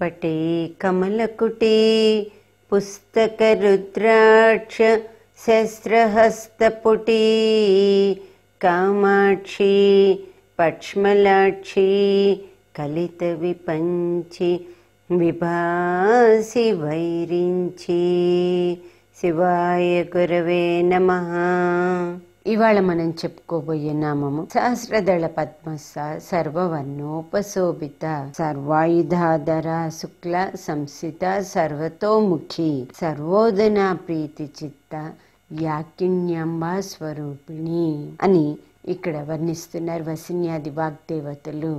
पटी कमलकुटी पुस्तकरुद्राक्ष शस्त्रहस्तपुटी कामाक्षी पक्ष्मलाक्षी विभासि वैरिञ्चि शिवाय गुरवे नमः ఇవాళ మనం చెప్పుకోబోయే నామము సహస్రదళ పద్మస సర్వవర్ణోపశోభిత సర్వాయుధాధర శుక్ల సంసిత సర్వతోముఖి సర్వోదనా ప్రీతి చిత్త యాకిన్యాంబా స్వరూపిణి అని ఇక్కడ వర్ణిస్తున్నారు వసిన్యాది వాగ్దేవతలు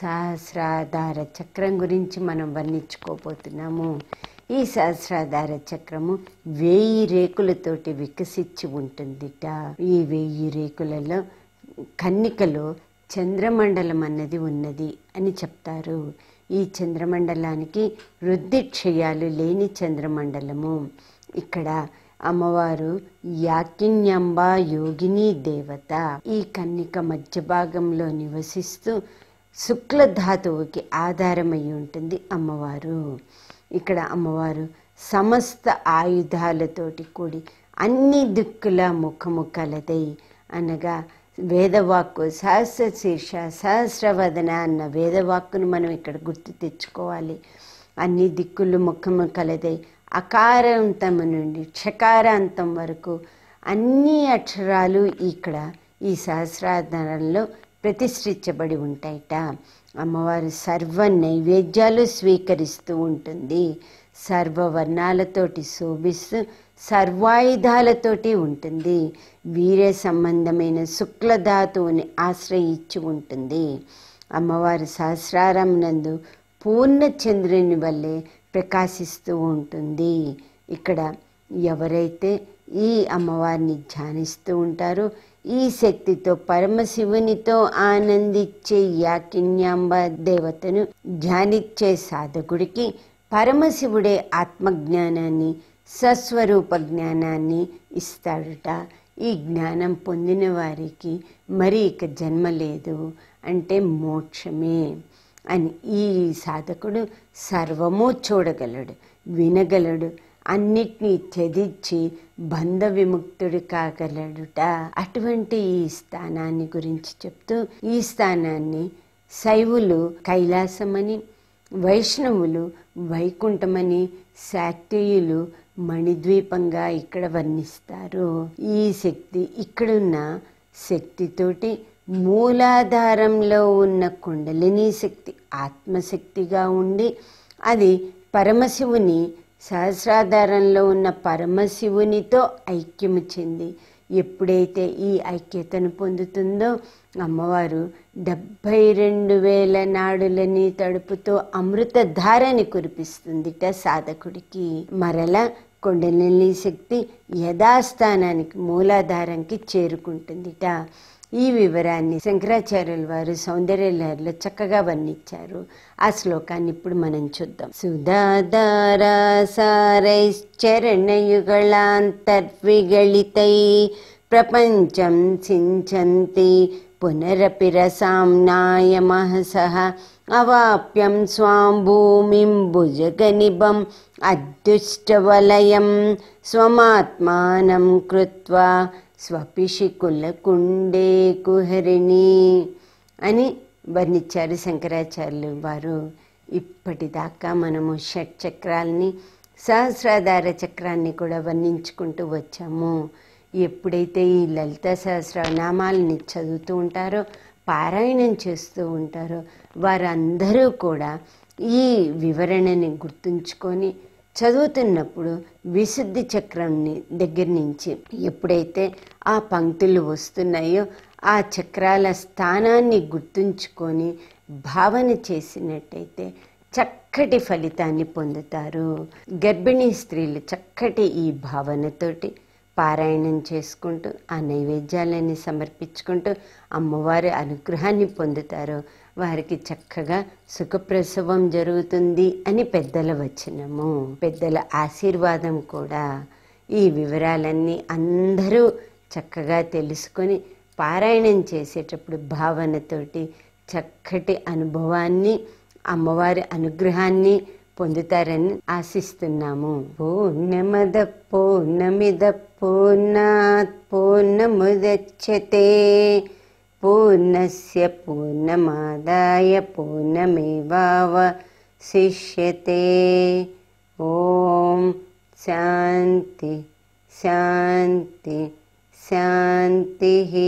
సహస్రాధార చక్రం గురించి మనం వర్ణించుకోబోతున్నాము ఈ సహస్రాధార చక్రము వేయి రేకులతోటి వికసించి ఉంటుందిట ఈ వెయ్యి రేకులలో కన్నికలో చంద్రమండలం అన్నది ఉన్నది అని చెప్తారు ఈ చంద్రమండలానికి రుద్ధిక్షయాలు లేని చంద్రమండలము ఇక్కడ అమ్మవారు యాకిన్యాంబ యోగిని దేవత ఈ కన్నిక మధ్య భాగంలో నివసిస్తూ శుక్లధాతువుకి ఆధారమై ఉంటుంది అమ్మవారు ఇక్కడ అమ్మవారు సమస్త ఆయుధాలతోటి కూడి అన్ని దిక్కుల ముఖము కలదై అనగా వేదవాక్కు సహస్ర శీర్ష సహస్రవదన అన్న వేదవాక్కును మనం ఇక్కడ గుర్తు తెచ్చుకోవాలి అన్ని దిక్కులు ముఖము కలదై అకారాంతము నుండి క్షకారాంతం వరకు అన్ని అక్షరాలు ఇక్కడ ఈ సహస్రాధారంలో ప్రతిష్ఠించబడి ఉంటాయట అమ్మవారు సర్వ నైవేద్యాలు స్వీకరిస్తూ ఉంటుంది సర్వవర్ణాలతోటి శోభిస్తూ సర్వాయుధాలతోటి ఉంటుంది వీర సంబంధమైన శుక్లధాతువుని ఆశ్రయించి ఉంటుంది అమ్మవారు పూర్ణ పూర్ణచంద్రుని వల్లే ప్రకాశిస్తూ ఉంటుంది ఇక్కడ ఎవరైతే ఈ అమ్మవారిని ధ్యానిస్తూ ఉంటారో ఈ శక్తితో పరమశివునితో ఆనందించే యాకిన్యాంబ దేవతను ధ్యానించే సాధకుడికి పరమశివుడే ఆత్మజ్ఞానాన్ని సస్వరూప జ్ఞానాన్ని ఇస్తాడట ఈ జ్ఞానం పొందిన వారికి మరి ఇక జన్మ లేదు అంటే మోక్షమే అని ఈ సాధకుడు సర్వము చూడగలడు వినగలడు అన్నిటినీ తెదిచ్చి బంధ విముక్తుడు కాగలడుట అటువంటి ఈ స్థానాన్ని గురించి చెప్తూ ఈ స్థానాన్ని శైవులు కైలాసమని వైష్ణవులు వైకుంఠమని శాక్తియులు మణిద్వీపంగా ఇక్కడ వర్ణిస్తారు ఈ శక్తి ఇక్కడున్న శక్తితోటి మూలాధారంలో ఉన్న కుండలిని శక్తి ఆత్మశక్తిగా ఉండి అది పరమశివుని సహస్రాధారంలో ఉన్న పరమశివునితో ఐక్యము చెంది ఎప్పుడైతే ఈ ఐక్యతను పొందుతుందో అమ్మవారు డెబ్భై రెండు వేల నాడులని తడుపుతో అమృతధారని కురిపిస్తుందిట సాధకుడికి మరల కుండలిని శక్తి యథాస్థానానికి మూలాధారంకి చేరుకుంటుందిట ఈ వివరాన్ని శంకరాచార్యుల వారు సౌందర్యలహరిలో చక్కగా వర్ణించారు ఆ శ్లోకాన్ని ఇప్పుడు మనం చూద్దాం సుధాధారా సారైశ్చరణయుగళాంతర్విగళితై ప్రపంచం సించంతి పునరపిరసాం నాయమ నాయమహ సహ అవాప్యం స్వాం భూమిం భుజకనిభం అదృష్టవలయం స్వమాత్మానం కృత్వా కుండే కుహరిణి అని వర్ణించారు శంకరాచార్యులు వారు ఇప్పటిదాకా మనము షట్ చక్రాల్ని సహస్రాధార చక్రాన్ని కూడా వర్ణించుకుంటూ వచ్చాము ఎప్పుడైతే ఈ లలిత సహస్ర నామాలని చదువుతూ ఉంటారో పారాయణం చేస్తూ ఉంటారో వారందరూ కూడా ఈ వివరణని గుర్తుంచుకొని చదువుతున్నప్పుడు విశుద్ధి చక్రంని దగ్గర నుంచి ఎప్పుడైతే ఆ పంక్తులు వస్తున్నాయో ఆ చక్రాల స్థానాన్ని గుర్తుంచుకొని భావన చేసినట్టయితే చక్కటి ఫలితాన్ని పొందుతారు గర్భిణీ స్త్రీలు చక్కటి ఈ భావనతోటి పారాయణం చేసుకుంటూ ఆ నైవేద్యాలన్నీ సమర్పించుకుంటూ అమ్మవారి అనుగ్రహాన్ని పొందుతారు వారికి చక్కగా సుఖప్రసవం జరుగుతుంది అని పెద్దల వచనము పెద్దల ఆశీర్వాదం కూడా ఈ వివరాలన్నీ అందరూ చక్కగా తెలుసుకొని పారాయణం చేసేటప్పుడు భావనతోటి చక్కటి అనుభవాన్ని అమ్మవారి అనుగ్రహాన్ని पन्तुतार आशिस्ना पूर्णमद पूर्णमिद पूर्णात् पूर्णमुदच्छते पूर्णस्य पूर्णमादाय पूर्णमे भाव शिष्यते ॐ शान्ति शान्ति शान्तिः